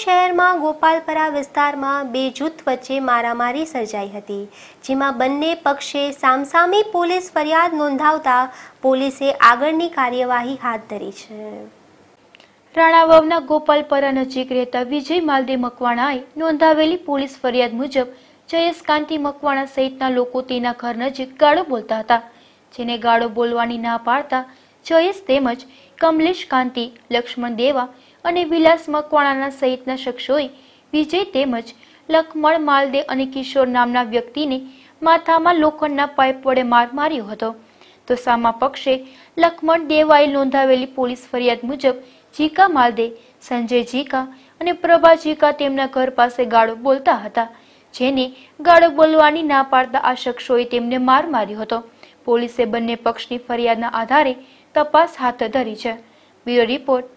શહેરમાં ગોપાલપરા વિસ્તારમાં બે જૂથ વચ્ચે મારામારી સર્જાઈ હતી જેમાં બંને પક્ષે સામસામી પોલીસ ફરિયાદ નોંધાવતા પોલીસે આગળની કાર્યવાહી હાથ ધરી છે રાણાવાવના ગોપાલપરા નજીક રહેતા વિજય માલદે મકવાણાએ નોંધાવેલી પોલીસ ફરિયાદ મુજબ જયેશ મકવાણા સહિતના લોકો તેના ઘર નજીક ગાળો બોલતા હતા જેને ગાળો બોલવાની ના પાડતા જયેશ તેમજ કમલેશ કાંતિ લક્ષ્મણ દેવા અને વિલાસ મકવાણાના સહિતના શખ્સોએ વિજય તેમજ લખમણ માલદે અને કિશોર નામના વ્યક્તિને માથામાં લોખંડના પાઇપ વડે માર માર્યો હતો તો સામા પક્ષે લખમણ દેવાએ નોંધાવેલી પોલીસ ફરિયાદ મુજબ જીકા માલદે સંજય જીકા અને પ્રભા જીકા તેમના ઘર પાસે ગાળો બોલતા હતા જેને ગાળો બોલવાની ના પાડતા આ શખ્સોએ તેમને માર માર્યો હતો પોલીસે બંને પક્ષની ફરિયાદના આધારે તપાસ હાથ ધરી છે બ્યુરો રિપોર્ટ